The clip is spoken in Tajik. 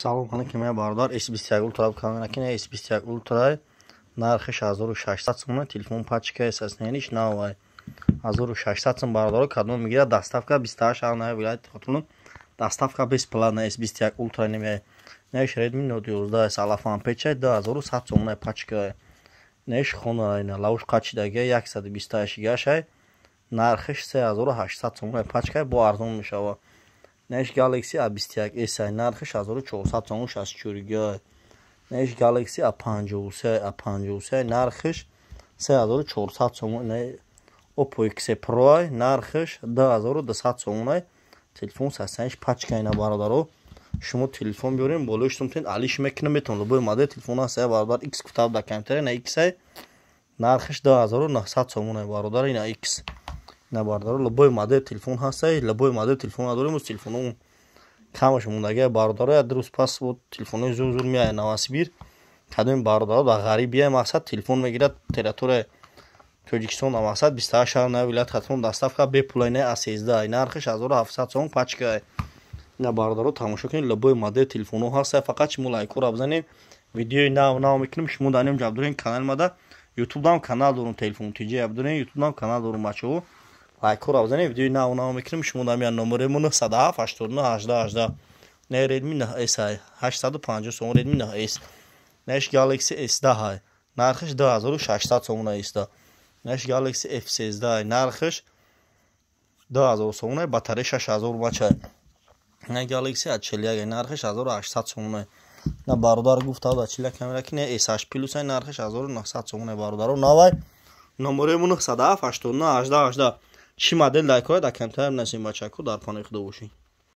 салом кунам ки мая бародар с бисти як ултра букам ки на с бисти як ултра нархи 6600 сумна телефон пачка саснениш навай 1600 сум бародар кадом мегира доставка 28 ана вилайат хотлун доставка бесплатна с бисти як ултра немая неш редми нот 11 салафан печа 2100 сумна пачка неш хона ина лауш качидаге 128 гашай нархиш 3800 сумна пачка бо арзон мешава неш галакси а бисту як эсай нархи шазору чорсадсому шасчур гёй неш галакси а панҷоу се а панҷоу се нархиш се ҳазору чорсад сому не опо иксе прои нархиш ду ҳазору дусад сомунай телефон сасанш пачка ина бародаро шумо телефон биёрем болоиш сумтин алиш мекуна метон лубои маде телефона се бародар икс кутаб дакамтер ина икс нархиш ду ҳазору нахсад сомунай бародар ина икс набардаро лабои мадаи телефон ҳастай лабои мадаи телефон надорем уз телефону камаш мундагия бародаро як рӯз пас бо телефонои зур зур меая навасибир кадоми бародаро ба ғариб бияй мақсад телефон мегирад территорияи тоҷикистон а мақсад бистаа шаҳр на вилоят хатмон доставка бе пула инаи а сездаҳ инархиш ҳазору ҳафтсад сом пачкаа набардаро тамошо кунед лабои мадаи телефону ҳастай фақат чи мулайкура бизанем видеои нав нав мекунем шумо дар нем ҷабдорем канал мада ютуб дам канал дорум телефон тиҷа ҷабдорем ютуб дам канал дорум бачаҳо лайк кура бзани видео на на мекрим шумо на мен номер мона 107 89 18 18 не редми на s 850 сон редми на s наш galaxy s 10 ай нархиш 2600 сон на s наш galaxy f 13 ай нархиш 2000 сон на батарея 6000 мача на galaxy a 41 ай нархиш 1800 сон на на бародар гуфта да чила камера ки не s 8 plus ай нархиш 1900 сон на бародар нав ай номер мона 107 89 18 18 чӣ модел дар кор дар компютер назима чаку дар хона худа бошед